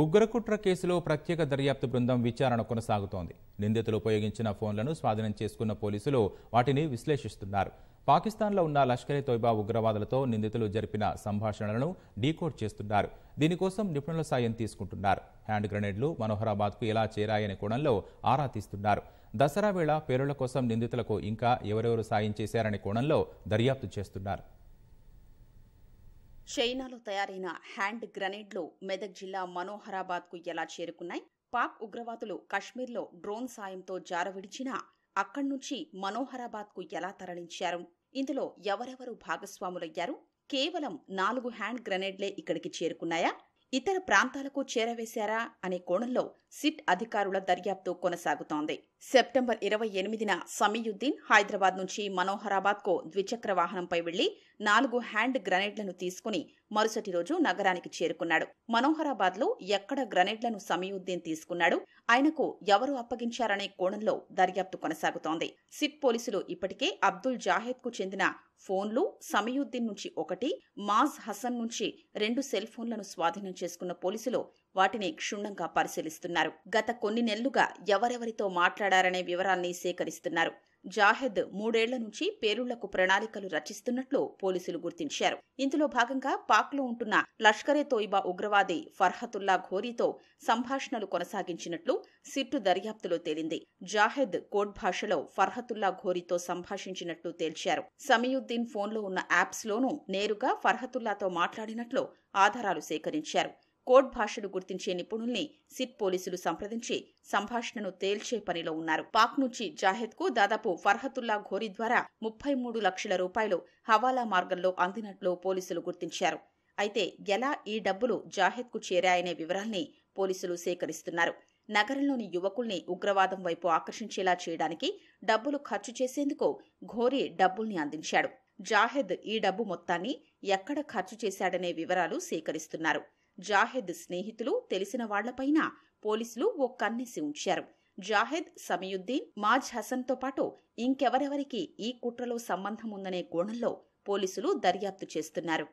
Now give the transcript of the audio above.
ఉగ్రకుట్ర కేసులో ప్రత్యేక దర్యాప్తు బృందం విచారణ కొనసాగుతోంది నిందితులు ఉపయోగించిన ఫోన్లను స్వాధీనం చేసుకున్న పోలీసులు వాటిని విశ్లేషిస్తున్నారు పాకిస్తాన్లో ఉన్న లష్కరే తోయిబా ఉగ్రవాదులతో నిందితులు జరిపిన సంభాషణలను డీకోడ్ చేస్తున్నారు దీనికోసం నిపుణుల సాయం తీసుకుంటున్నారు హ్యాండ్ గ్రనేడ్లు మనోహరాబాద్కు ఎలా చేరాయనే కోణంలో ఆరా తీస్తున్నారు దసరా వేళ పేరుల కోసం నిందితులకు ఇంకా ఎవరెవరు సాయం చేశారనే కోణంలో దర్యాప్తు చేస్తున్నారు చైనాలో తయారైన హ్యాండ్ గ్రనేడ్లు మెదక్ జిల్లా మనోహరాబాద్కు ఎలా చేరుకున్నాయి పాక్ ఉగ్రవాదులు కశ్మీర్లో డ్రోన్ సాయంతో జారవిడిచినా అక్కడి నుంచి మనోహరాబాద్కు ఎలా తరలించారు ఇందులో ఎవరెవరు భాగస్వాములయ్యారు కేవలం నాలుగు హ్యాండ్ గ్రనేడ్లే ఇక్కడికి చేరుకున్నాయా ఇతర ప్రాంతాలకు చేరవేశారా అనే కోణంలో సిట్ అధికారుల దర్యాప్తు కొనసాగుతోంది సెప్టెంబర్ ఇరవై ఎనిమిదిన సమీయుద్దీన్ హైదరాబాద్ నుంచి మనోహరాబాద్కు ద్విచక్ర వాహనంపై వెళ్లి నాలుగు హ్యాండ్ గ్రనేడ్లను తీసుకుని మరుసటి రోజు నగరానికి చేరుకున్నాడు మనోహరాబాద్లో ఎక్కడ గ్రనేడ్లను సమీయుద్దీన్ తీసుకున్నాడు ఆయనకు ఎవరు అప్పగించారనే కోణంలో దర్యాప్తు కొనసాగుతోంది సిట్ పోలీసులు ఇప్పటికే అబ్దుల్ జాహేద్కు చెందిన ఫోన్లు సమయుద్దీన్ నుంచి ఒకటి మాజ్ హసన్ నుంచి రెండు సెల్ ఫోన్లను స్వాధీనం చేసుకున్న పోలీసులు వాటిని క్షుణ్ణంగా పరిశీలిస్తున్నారు గత కొన్ని నెలలుగా ఎవరెవరితో మాట్లాడారనే వివరాల్ని సేకరిస్తున్నారు జాహెద్ మూడేళ్ల నుంచి పేరులకు ప్రణాళికలు రచిస్తున్నట్లు పోలీసులు గుర్తించారు ఇందులో భాగంగా పాక్లో ఉంటున్న లష్కరే తోయిబా ఉగ్రవాది ఫర్హతుల్లా ఘోరీతో సంభాషణలు కొనసాగించినట్లు సిట్టు దర్యాప్తులో తేలింది జాహెద్ కోడ్ భాషలో ఫర్హతుల్లా ఘోరీతో సంభాషించినట్లు తేల్చారు సమీయుద్దీన్ ఫోన్లో ఉన్న యాప్స్లోనూ నేరుగా ఫర్హతుల్లాతో మాట్లాడినట్లు ఆధారాలు సేకరించారు కోడ్ భాషను గుర్తించే నిపుణుల్ని సిట్ పోలీసులు సంప్రదించి సంభాషణను తేల్చే పనిలో ఉన్నారు పాక్ నుంచి జాహెద్ కు దాదాపు ఫర్హతుల్లా ఘోరీ ద్వారా ముప్పై మూడు లక్షల రూపాయలు హవాలా మార్గంలో అందినట్లు పోలీసులు గుర్తించారు అయితే ఎలా ఈ డబ్బులు జాహెద్కు చేరాయనే వివరాల్ని పోలీసులు సేకరిస్తున్నారు నగరంలోని యువకుల్ని ఉగ్రవాదం వైపు ఆకర్షించేలా చేయడానికి డబ్బులు ఖర్చు చేసేందుకు ఘోరీ డబ్బుల్ని అందించాడు జాహెద్ ఈ డబ్బు మొత్తాన్ని ఎక్కడ ఖర్చు చేశాడనే వివరాలు సేకరిస్తున్నారు జాహెద్ స్నేహితులు తెలిసిన వాళ్లపైన పోలీసులు ఓ కన్నేసి ఉంచారు జాహెద్ సమయుద్దీన్ మాజ్ హసన్తో పాటు ఇంకెవరెవరికి ఈ కుట్రలో సంబంధం ఉందనే కోణంలో పోలీసులు దర్యాప్తు చేస్తున్నారు